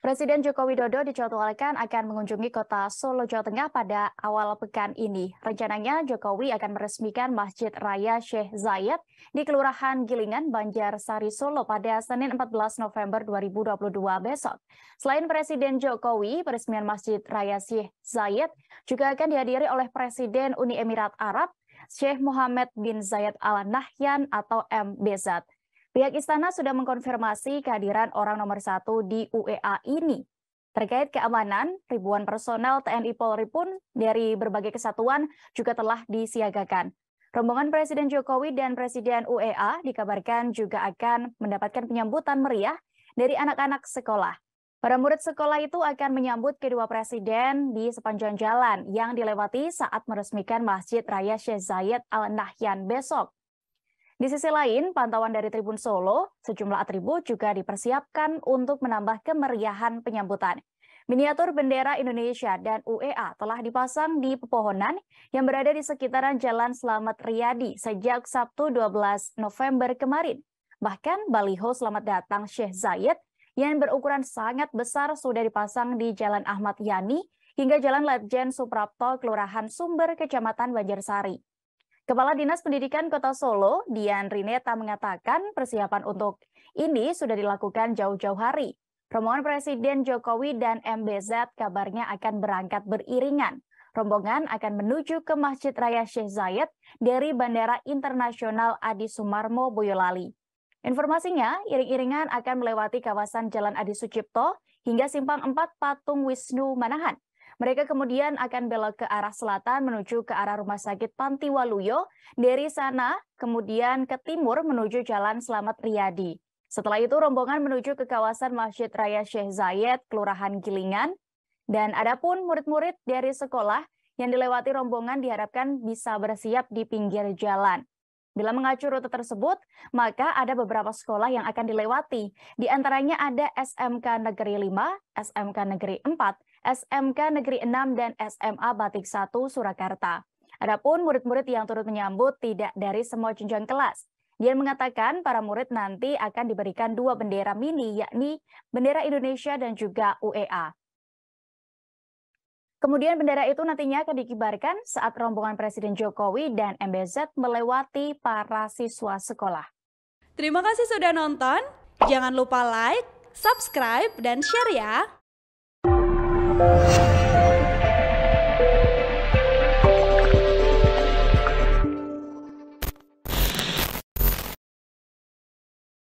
Presiden Joko Widodo dijadwalkan akan mengunjungi kota Solo, Jawa Tengah pada awal pekan ini. Rencananya Jokowi akan meresmikan Masjid Raya Syekh Zayed di Kelurahan Gilingan, Banjarsari, Solo pada Senin 14 November 2022 besok. Selain Presiden Jokowi, peresmian Masjid Raya Syekh Zayed juga akan dihadiri oleh Presiden Uni Emirat Arab, Syekh Muhammad bin Zayed Al Nahyan atau MBZ. Pihak istana sudah mengkonfirmasi kehadiran orang nomor satu di UEA ini. Terkait keamanan, ribuan personel TNI Polri pun dari berbagai kesatuan juga telah disiagakan. Rombongan Presiden Jokowi dan Presiden UEA dikabarkan juga akan mendapatkan penyambutan meriah dari anak-anak sekolah. Para murid sekolah itu akan menyambut kedua presiden di sepanjang jalan yang dilewati saat meresmikan Masjid Raya Syekh Zayed Al Nahyan besok. Di sisi lain, pantauan dari Tribun Solo, sejumlah atribut juga dipersiapkan untuk menambah kemeriahan penyambutan. Miniatur bendera Indonesia dan UEA telah dipasang di pepohonan yang berada di sekitaran Jalan Selamat Riyadi sejak Sabtu 12 November kemarin. Bahkan baliho Selamat Datang Syekh Zayed yang berukuran sangat besar sudah dipasang di Jalan Ahmad Yani hingga Jalan Letjen Suprapto, Kelurahan Sumber, Kecamatan Banjarsari. Kepala Dinas Pendidikan Kota Solo, Dian Rineta mengatakan persiapan untuk ini sudah dilakukan jauh-jauh hari. Rombongan Presiden Jokowi dan MBZ kabarnya akan berangkat beriringan. Rombongan akan menuju ke Masjid Raya Sheikh Zayed dari Bandara Internasional Adi Sumarmo, Boyolali. Informasinya, iring-iringan akan melewati kawasan Jalan Adi Sucipto hingga Simpang 4 Patung Wisnu Manahan. Mereka kemudian akan belok ke arah selatan menuju ke arah Rumah Sakit Panti Waluyo. Dari sana kemudian ke timur menuju Jalan Selamat Riyadi. Setelah itu rombongan menuju ke kawasan Masjid Raya Syekh Zayed, Kelurahan Gilingan. Dan adapun murid-murid dari sekolah yang dilewati rombongan diharapkan bisa bersiap di pinggir jalan. Bila mengacu rute tersebut, maka ada beberapa sekolah yang akan dilewati. Di antaranya ada SMK Negeri 5, SMK Negeri 4, SMK Negeri 6 dan SMA Batik 1 Surakarta. Adapun murid-murid yang turut menyambut tidak dari semua jenjang kelas. Dia mengatakan para murid nanti akan diberikan dua bendera mini, yakni bendera Indonesia dan juga UEA. Kemudian bendera itu nantinya akan dikibarkan saat rombongan Presiden Jokowi dan MBZ melewati para siswa sekolah. Terima kasih sudah nonton. Jangan lupa like, subscribe, dan share ya. more.